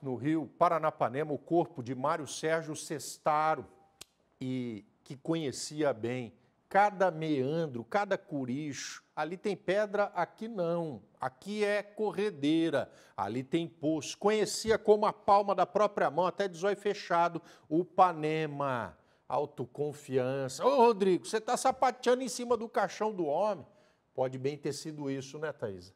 no Rio Paranapanema, o corpo de Mário Sérgio Sestaro, e que conhecia bem cada meandro, cada curicho. Ali tem pedra, aqui não. Aqui é corredeira, ali tem poço. Conhecia como a palma da própria mão, até de zóio fechado, o Panema. Autoconfiança. Ô, Rodrigo, você está sapateando em cima do caixão do homem. Pode bem ter sido isso, né, Thaisa?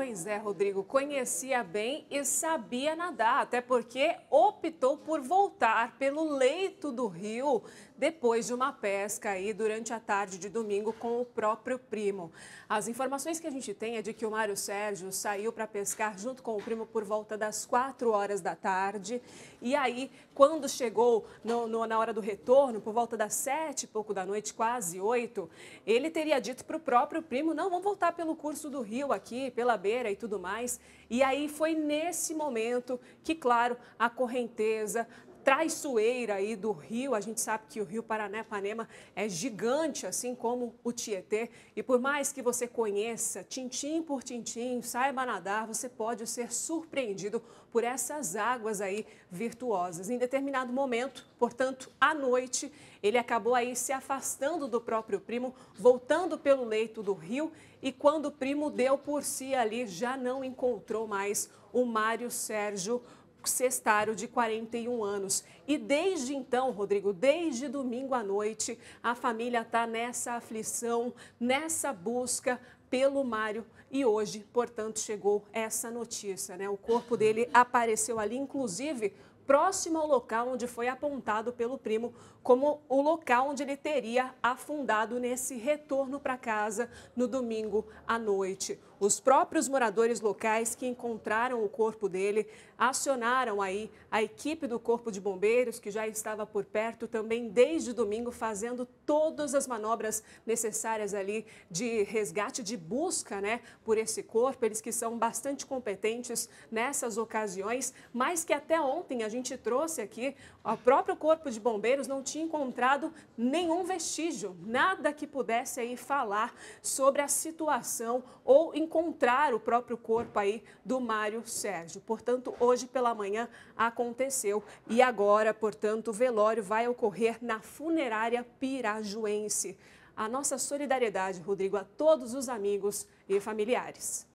Pois é, Rodrigo, conhecia bem e sabia nadar, até porque optou por voltar pelo leito do rio depois de uma pesca aí durante a tarde de domingo com o próprio primo. As informações que a gente tem é de que o Mário Sérgio saiu para pescar junto com o primo por volta das 4 horas da tarde. E aí, quando chegou no, no, na hora do retorno, por volta das 7 e pouco da noite, quase 8, ele teria dito para o próprio primo: não, vamos voltar pelo curso do rio aqui, pela beira e tudo mais. E aí foi nesse momento que, claro, a correnteza traiçoeira aí do rio. A gente sabe que o rio Paranapanema é gigante, assim como o Tietê. E por mais que você conheça tintim por tintim, saiba nadar, você pode ser surpreendido por essas águas aí virtuosas. Em determinado momento, portanto, à noite, ele acabou aí se afastando do próprio primo, voltando pelo leito do rio e quando o primo deu por si ali, já não encontrou mais o Mário Sérgio cestário de 41 anos. E desde então, Rodrigo, desde domingo à noite, a família está nessa aflição, nessa busca pelo Mário. E hoje, portanto, chegou essa notícia, né? O corpo dele apareceu ali, inclusive próximo ao local onde foi apontado pelo primo como o local onde ele teria afundado nesse retorno para casa no domingo à noite. Os próprios moradores locais que encontraram o corpo dele acionaram aí a equipe do Corpo de Bombeiros, que já estava por perto também desde domingo, fazendo todas as manobras necessárias ali de resgate, de busca né, por esse corpo. Eles que são bastante competentes nessas ocasiões, mas que até ontem a gente gente trouxe aqui, o próprio Corpo de Bombeiros não tinha encontrado nenhum vestígio, nada que pudesse aí falar sobre a situação ou encontrar o próprio corpo aí do Mário Sérgio. Portanto, hoje pela manhã aconteceu e agora, portanto, o velório vai ocorrer na funerária pirajuense. A nossa solidariedade, Rodrigo, a todos os amigos e familiares.